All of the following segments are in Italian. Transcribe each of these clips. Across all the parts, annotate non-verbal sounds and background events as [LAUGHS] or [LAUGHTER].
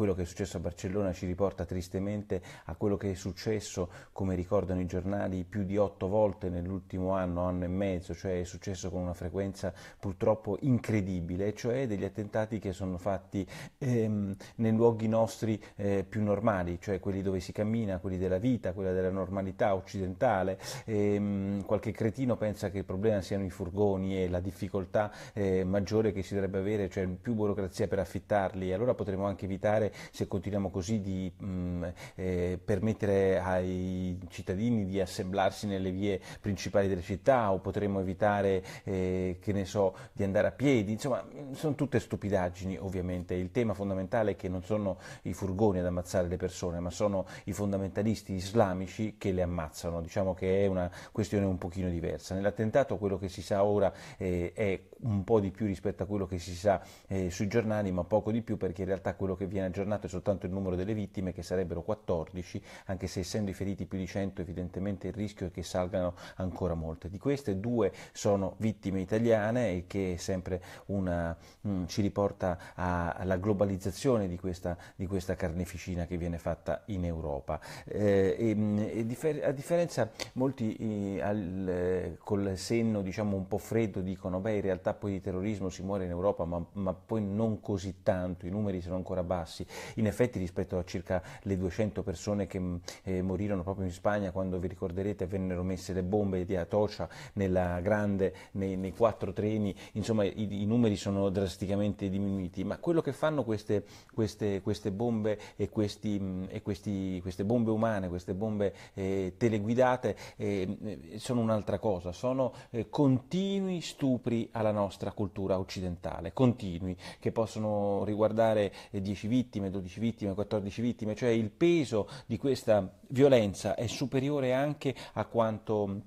quello che è successo a Barcellona ci riporta tristemente a quello che è successo, come ricordano i giornali, più di otto volte nell'ultimo anno, anno e mezzo, cioè è successo con una frequenza purtroppo incredibile, cioè degli attentati che sono fatti ehm, nei luoghi nostri eh, più normali, cioè quelli dove si cammina, quelli della vita, quella della normalità occidentale. Ehm, qualche cretino pensa che il problema siano i furgoni e la difficoltà eh, maggiore che si dovrebbe avere, cioè più burocrazia per affittarli, allora potremmo anche evitare se continuiamo così di mh, mm, eh, permettere ai cittadini di assemblarsi nelle vie principali delle città o potremmo evitare eh, che ne so, di andare a piedi, insomma mm, sono tutte stupidaggini ovviamente, il tema fondamentale è che non sono i furgoni ad ammazzare le persone ma sono i fondamentalisti islamici che le ammazzano, diciamo che è una questione un pochino diversa. Nell'attentato quello che si sa ora eh, è un po' di più rispetto a quello che si sa eh, sui giornali ma poco di più perché in realtà quello che viene aggiornato aggiornato è soltanto il numero delle vittime, che sarebbero 14, anche se essendo i feriti più di 100 evidentemente il rischio è che salgano ancora molte. Di queste due sono vittime italiane e che è sempre una, mh, mm, ci riporta a, alla globalizzazione di questa, di questa, carneficina che viene fatta in Europa. Eh, e, mm, e differ- a differenza molti eh, al, eh, col senno diciamo, un po' freddo dicono beh in realtà poi di terrorismo si muore in Europa ma, ma poi non così tanto, i numeri sono ancora bassi passi. In effetti rispetto a circa le 200 persone che mm, eh, morirono proprio in Spagna quando vi ricorderete vennero messe le bombe di Atocha nella grande, nei, nei quattro treni, insomma i, i, numeri sono drasticamente diminuiti, ma quello che fanno queste, queste, queste bombe e, questi, mm, e questi, queste bombe umane, queste bombe eh, teleguidate eh, eh sono un'altra cosa, sono eh, continui stupri alla nostra cultura occidentale, continui, che possono riguardare 10 eh, vittime, vittime, 12 vittime, 14 vittime, cioè il peso di questa violenza è superiore anche a quanto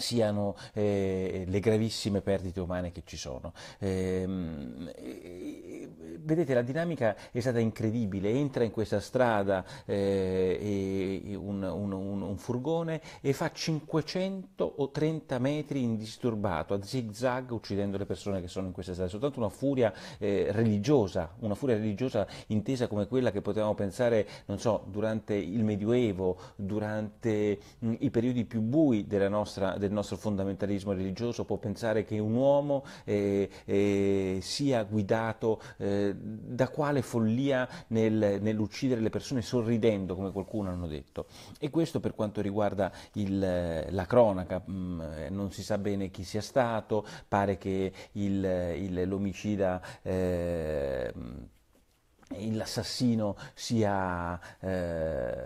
siano eh, le gravissime perdite umane che ci sono. Ehm, eh, vedete, la dinamica è stata incredibile, entra in questa strada eh, un, un, un, un, furgone e fa 530 metri indisturbato, a zig-zag, uccidendo le persone che sono in questa strada. soltanto una furia eh, religiosa, una furia religiosa intesa come quella che potevamo pensare, non so, durante il Medioevo, durante mh, mm, i periodi più bui della nostra del nostro fondamentalismo religioso può pensare che un uomo eh, eh, sia guidato eh, da quale follia nel, nell'uccidere le persone sorridendo, come qualcuno hanno detto. E questo per quanto riguarda il, eh, la cronaca, mm, eh, non si sa bene chi sia stato, pare che il, il, l'omicida... Mh, eh, l'assassino sia, eh,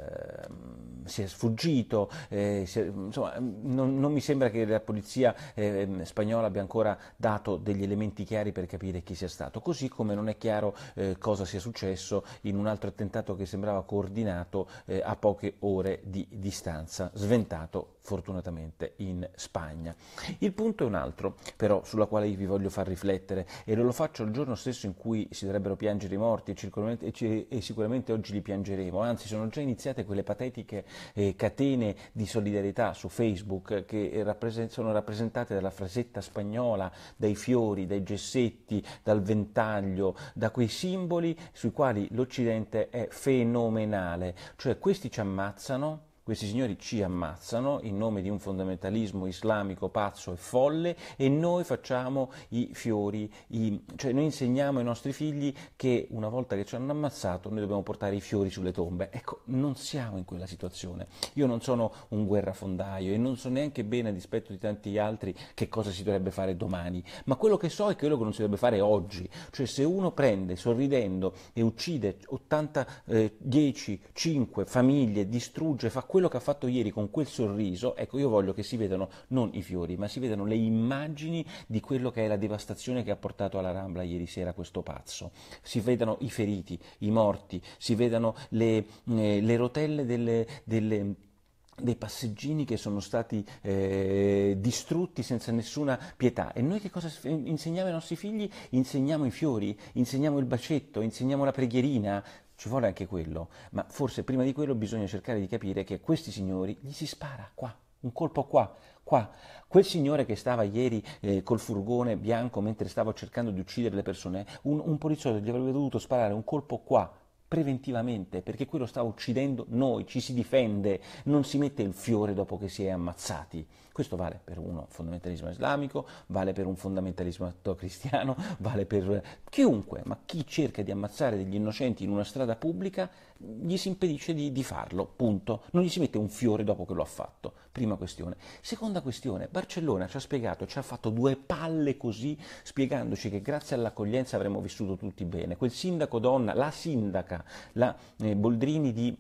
sia sfuggito, eh, sia, insomma non, non, mi sembra che la polizia eh, spagnola abbia ancora dato degli elementi chiari per capire chi sia stato, così come non è chiaro eh, cosa sia successo in un altro attentato che sembrava coordinato eh, a poche ore di distanza, sventato fortunatamente in Spagna. Il punto è un altro, però, sulla quale vi voglio far riflettere e lo faccio il giorno stesso in cui si dovrebbero piangere i morti e sicuramente, oggi li piangeremo, anzi sono già iniziate quelle patetiche eh, catene di solidarietà su Facebook che rappresent- sono rappresentate dalla frasetta spagnola, dai fiori, dai gessetti, dal ventaglio, da quei simboli sui quali l'Occidente è fenomenale, cioè questi ci ammazzano questi signori ci ammazzano in nome di un fondamentalismo islamico pazzo e folle e noi facciamo i fiori, i... cioè noi insegniamo ai nostri figli che una volta che ci hanno ammazzato noi dobbiamo portare i fiori sulle tombe. Ecco, non siamo in quella situazione. Io non sono un guerrafondaio e non so neanche bene, a dispetto di tanti altri, che cosa si dovrebbe fare domani, ma quello che so è quello che non si dovrebbe fare oggi. Cioè se uno prende sorridendo e uccide 80, eh, 10, 5 famiglie, distrugge, fa quello quello che ha fatto ieri con quel sorriso, ecco io voglio che si vedano non i fiori, ma si vedano le immagini di quello che è la devastazione che ha portato alla Rambla ieri sera questo pazzo. Si vedano i feriti, i morti, si vedano le, eh, le rotelle delle, delle dei passeggini che sono stati eh, distrutti senza nessuna pietà. E noi che cosa insegniamo ai nostri figli? Insegniamo i fiori, insegniamo il bacetto, insegniamo la preghierina, ci vuole anche quello, ma forse prima di quello bisogna cercare di capire che a questi signori gli si spara qua, un colpo qua, qua. Quel signore che stava ieri eh, col furgone bianco mentre stavo cercando di uccidere le persone, un, un poliziotto gli avrebbe dovuto sparare un colpo qua, preventivamente, perché quello sta uccidendo noi, ci si difende, non si mette il fiore dopo che si è ammazzati. Questo vale per uno fondamentalismo islamico, vale per un fondamentalismo cristiano, [LAUGHS] vale per chiunque, ma chi cerca di ammazzare degli innocenti in una strada pubblica gli si impedisce di, di farlo, punto. Non gli si mette un fiore dopo che lo ha fatto. Prima questione. Seconda questione, Barcellona ci ha spiegato, ci ha fatto due palle così, spiegandoci che grazie all'accoglienza avremmo vissuto tutti bene. Quel sindaco donna, la sindaca, la eh, Boldrini di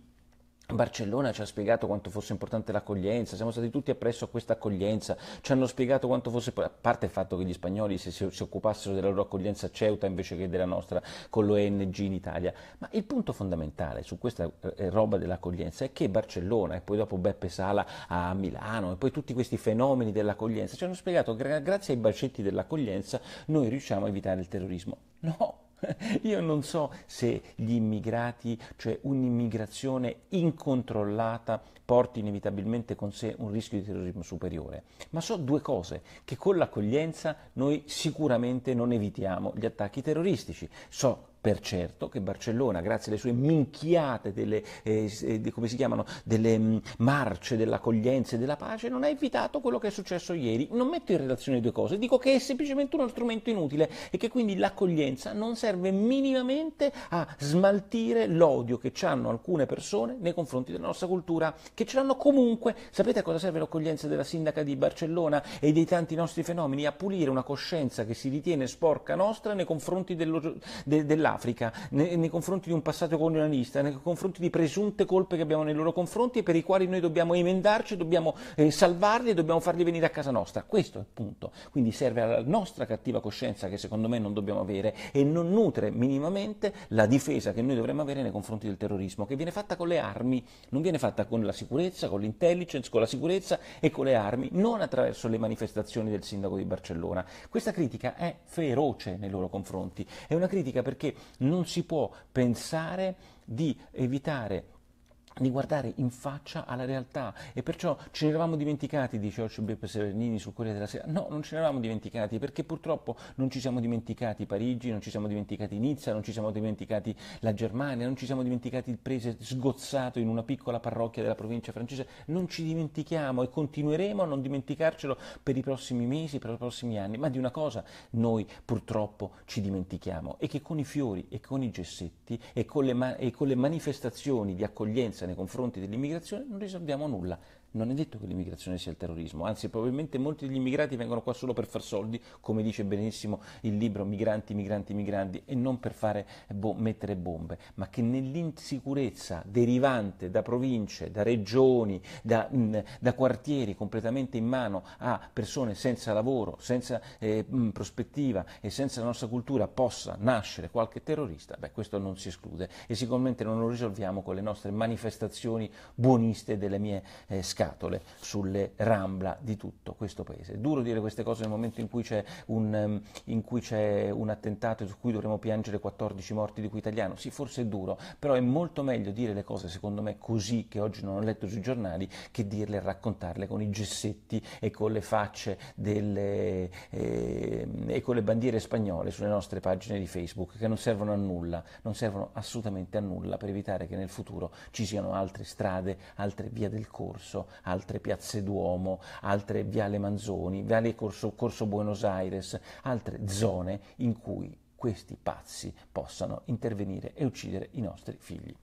Barcellona ci ha spiegato quanto fosse importante l'accoglienza, siamo stati tutti appresso a questa accoglienza, ci hanno spiegato quanto fosse, a parte il fatto che gli spagnoli si, si occupassero della loro accoglienza a Ceuta invece che della nostra con l'ONG in Italia, ma il punto fondamentale su questa eh, eh, roba dell'accoglienza è che Barcellona e poi dopo Beppe Sala a Milano e poi tutti questi fenomeni dell'accoglienza ci hanno spiegato che grazie ai bacetti dell'accoglienza noi riusciamo a evitare il terrorismo. No, [LAUGHS] Io non so se gli immigrati, cioè un'immigrazione incontrollata, porti inevitabilmente con sé un rischio di terrorismo superiore, ma so due cose, che con l'accoglienza noi sicuramente non evitiamo gli attacchi terroristici, so per certo che Barcellona, grazie alle sue minchiate delle, eh, eh come si chiamano, delle mm, marce dell'accoglienza e della pace, non ha evitato quello che è successo ieri. Non metto in relazione le due cose, dico che è semplicemente uno strumento inutile e che quindi l'accoglienza non serve minimamente a smaltire l'odio che hanno alcune persone nei confronti della nostra cultura, che ce l'hanno comunque. Sapete a cosa serve l'accoglienza della sindaca di Barcellona e dei tanti nostri fenomeni? A pulire una coscienza che si ritiene sporca nostra nei confronti dell'altro. De, dell'Africa, nei, nei, confronti di un passato colonialista, nei confronti di presunte colpe che abbiamo nei loro confronti e per i quali noi dobbiamo emendarci, dobbiamo eh, salvarli e dobbiamo farli venire a casa nostra. Questo è il punto. Quindi serve alla nostra cattiva coscienza che secondo me non dobbiamo avere e non nutre minimamente la difesa che noi dovremmo avere nei confronti del terrorismo, che viene fatta con le armi, non viene fatta con la sicurezza, con l'intelligence, con la sicurezza e con le armi, non attraverso le manifestazioni del sindaco di Barcellona. Questa critica è feroce nei loro confronti, è una critica perché non si può pensare di evitare di guardare in faccia alla realtà e perciò ce ne eravamo dimenticati, dice oggi Beppe Severini sul Corriere della Sera, no, non ce ne eravamo dimenticati perché purtroppo non ci siamo dimenticati Parigi, non ci siamo dimenticati Nizza, non ci siamo dimenticati la Germania, non ci siamo dimenticati il prese sgozzato in una piccola parrocchia della provincia francese, non ci dimentichiamo e continueremo a non dimenticarcelo per i prossimi mesi, per i prossimi anni, ma di una cosa noi purtroppo ci dimentichiamo e che con i fiori e con i gessetti e con le, ma- e con le manifestazioni di accoglienza nei confronti dell'immigrazione non risolviamo nulla, non è detto che l'immigrazione sia il terrorismo, anzi probabilmente molti degli immigrati vengono qua solo per far soldi, come dice benissimo il libro Migranti, migranti, migranti, e non per fare, boh, mettere bombe, ma che nell'insicurezza derivante da province, da regioni, da, mh, mm, da quartieri completamente in mano a persone senza lavoro, senza eh, mh, mm, prospettiva e senza la nostra cultura possa nascere qualche terrorista, beh questo non si esclude e sicuramente non lo risolviamo con le nostre manifestazioni buoniste delle mie eh, scale scatole sulle rambla di tutto questo paese. È duro dire queste cose nel momento in cui c'è un, ehm, cui c'è un attentato su cui dovremmo piangere 14 morti di cui italiano, sì forse è duro, però è molto meglio dire le cose secondo me così che oggi non ho letto sui giornali che dirle e raccontarle con i gessetti e con le facce delle, eh, e con le bandiere spagnole sulle nostre pagine di Facebook che non servono a nulla, non servono assolutamente a nulla per evitare che nel futuro ci siano altre strade, altre vie del corso, altre piazze Duomo, altre Viale Manzoni, Viale Corso, Corso Buenos Aires, altre zone in cui questi pazzi possano intervenire e uccidere i nostri figli.